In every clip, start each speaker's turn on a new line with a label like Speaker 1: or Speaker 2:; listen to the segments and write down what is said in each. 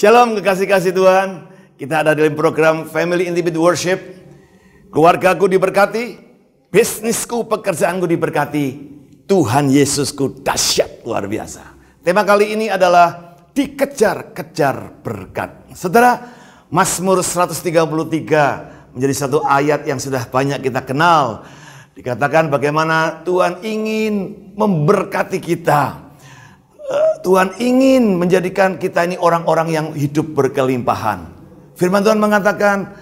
Speaker 1: Shalom kekasih-kasih Tuhan. Kita ada dalam program Family Intimate Worship. Keluargaku diberkati, bisnisku, pekerjaanku diberkati. Tuhan Yesusku dahsyat luar biasa. Tema kali ini adalah dikejar-kejar berkat. Saudara, Mazmur 133 menjadi satu ayat yang sudah banyak kita kenal. Dikatakan bagaimana Tuhan ingin memberkati kita. Tuhan ingin menjadikan kita ini orang-orang yang hidup berkelimpahan. Firman Tuhan mengatakan,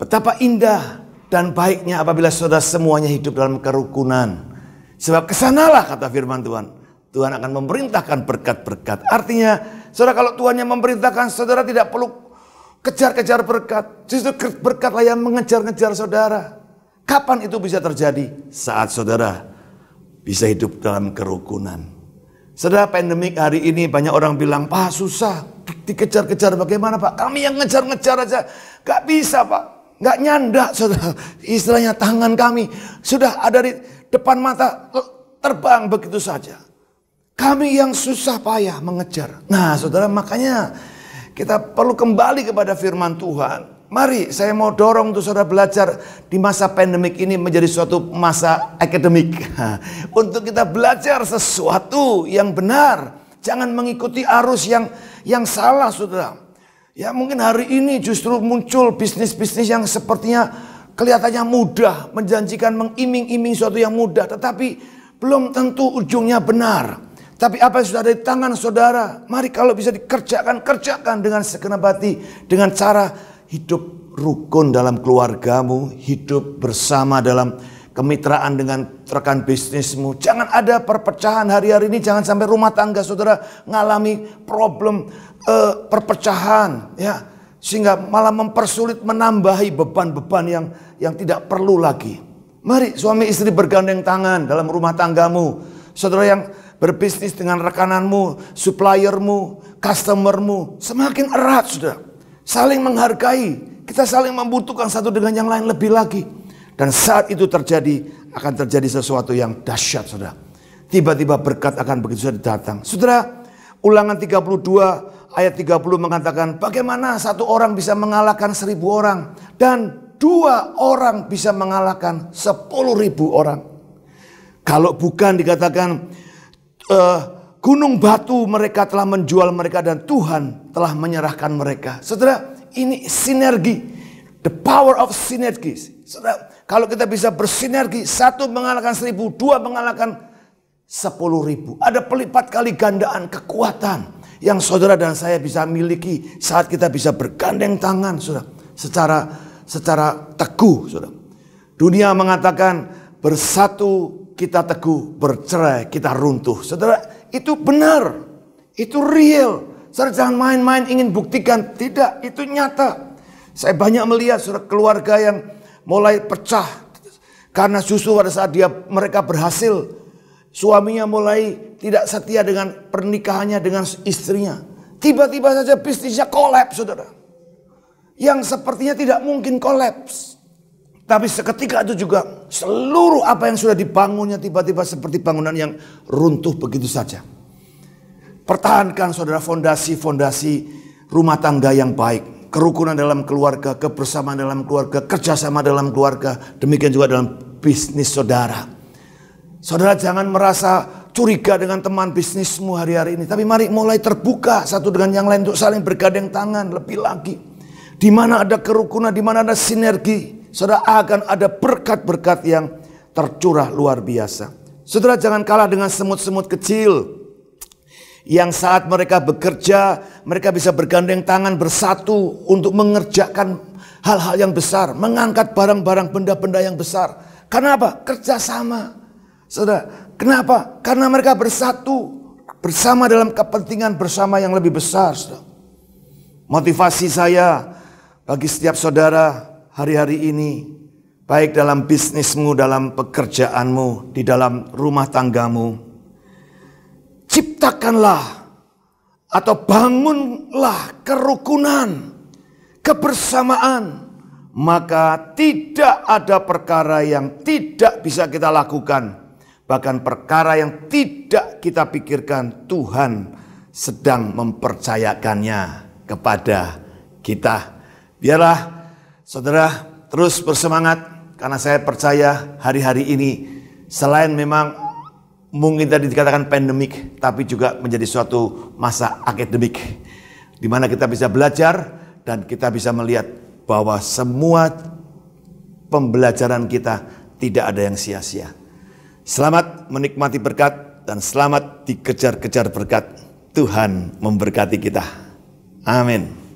Speaker 1: betapa indah dan baiknya apabila saudara semuanya hidup dalam kerukunan. Sebab kesanalah kata firman Tuhan. Tuhan akan memerintahkan berkat-berkat. Artinya, saudara kalau Tuhan yang memerintahkan, saudara tidak perlu kejar-kejar berkat. Justru berkatlah yang mengejar-ngejar saudara. Kapan itu bisa terjadi? Saat saudara bisa hidup dalam kerukunan. Setelah pandemik hari ini banyak orang bilang, Pak susah, dikejar-kejar bagaimana Pak? Kami yang ngejar-ngejar aja, gak bisa Pak. Gak nyanda, saudara. Istilahnya tangan kami sudah ada di depan mata, eh, terbang begitu saja. Kami yang susah payah mengejar. Nah saudara makanya kita perlu kembali kepada firman Tuhan. Mari saya mau dorong untuk saudara belajar di masa pandemik ini menjadi suatu masa akademik. Untuk kita belajar sesuatu yang benar. Jangan mengikuti arus yang yang salah saudara. Ya mungkin hari ini justru muncul bisnis-bisnis yang sepertinya kelihatannya mudah. Menjanjikan mengiming-iming suatu yang mudah. Tetapi belum tentu ujungnya benar. Tapi apa yang sudah ada di tangan saudara, mari kalau bisa dikerjakan, kerjakan dengan segenap hati, dengan cara hidup rukun dalam keluargamu, hidup bersama dalam kemitraan dengan rekan bisnismu. Jangan ada perpecahan hari-hari ini, jangan sampai rumah tangga saudara mengalami problem uh, perpecahan ya sehingga malah mempersulit menambahi beban-beban yang yang tidak perlu lagi. Mari suami istri bergandeng tangan dalam rumah tanggamu. Saudara yang berbisnis dengan rekananmu, suppliermu, customermu, semakin erat sudah saling menghargai, kita saling membutuhkan satu dengan yang lain lebih lagi. Dan saat itu terjadi, akan terjadi sesuatu yang dahsyat, saudara. Tiba-tiba berkat akan begitu saja datang. Saudara, ulangan 32 ayat 30 mengatakan, bagaimana satu orang bisa mengalahkan seribu orang, dan dua orang bisa mengalahkan sepuluh ribu orang. Kalau bukan dikatakan, uh, gunung batu mereka telah menjual mereka dan Tuhan telah menyerahkan mereka. Saudara, ini sinergi. The power of synergies. Saudara, kalau kita bisa bersinergi, satu mengalahkan seribu, dua mengalahkan sepuluh ribu. Ada pelipat kali gandaan kekuatan yang saudara dan saya bisa miliki saat kita bisa bergandeng tangan, saudara. Secara secara teguh, saudara. Dunia mengatakan bersatu kita teguh, bercerai kita runtuh. Saudara, itu benar, itu real. Saudara jangan main-main ingin buktikan, tidak, itu nyata. Saya banyak melihat surat keluarga yang mulai pecah karena susu pada saat dia mereka berhasil suaminya mulai tidak setia dengan pernikahannya dengan istrinya. Tiba-tiba saja bisnisnya kolaps, saudara. Yang sepertinya tidak mungkin kolaps. Tapi seketika itu juga seluruh apa yang sudah dibangunnya tiba-tiba seperti bangunan yang runtuh begitu saja. Pertahankan saudara fondasi-fondasi rumah tangga yang baik. Kerukunan dalam keluarga, kebersamaan dalam keluarga, kerjasama dalam keluarga. Demikian juga dalam bisnis saudara. Saudara jangan merasa curiga dengan teman bisnismu hari-hari ini. Tapi mari mulai terbuka satu dengan yang lain untuk saling bergandeng tangan lebih lagi. Di mana ada kerukunan, di mana ada sinergi, saudara akan ada berkat-berkat yang tercurah luar biasa. Saudara jangan kalah dengan semut-semut kecil yang saat mereka bekerja, mereka bisa bergandeng tangan bersatu untuk mengerjakan hal-hal yang besar, mengangkat barang-barang benda-benda yang besar. Kenapa? Kerjasama. Saudara, kenapa? Karena mereka bersatu bersama dalam kepentingan bersama yang lebih besar. Saudara. Motivasi saya bagi setiap saudara hari-hari ini, baik dalam bisnismu, dalam pekerjaanmu, di dalam rumah tanggamu. Ciptakanlah atau bangunlah kerukunan, kebersamaan, maka tidak ada perkara yang tidak bisa kita lakukan, bahkan perkara yang tidak kita pikirkan. Tuhan sedang mempercayakannya kepada kita. Biarlah Saudara, terus bersemangat karena saya percaya hari-hari ini selain memang mungkin tadi dikatakan pandemik, tapi juga menjadi suatu masa akademik di mana kita bisa belajar dan kita bisa melihat bahwa semua pembelajaran kita tidak ada yang sia-sia. Selamat menikmati berkat dan selamat dikejar-kejar berkat. Tuhan memberkati kita. Amin.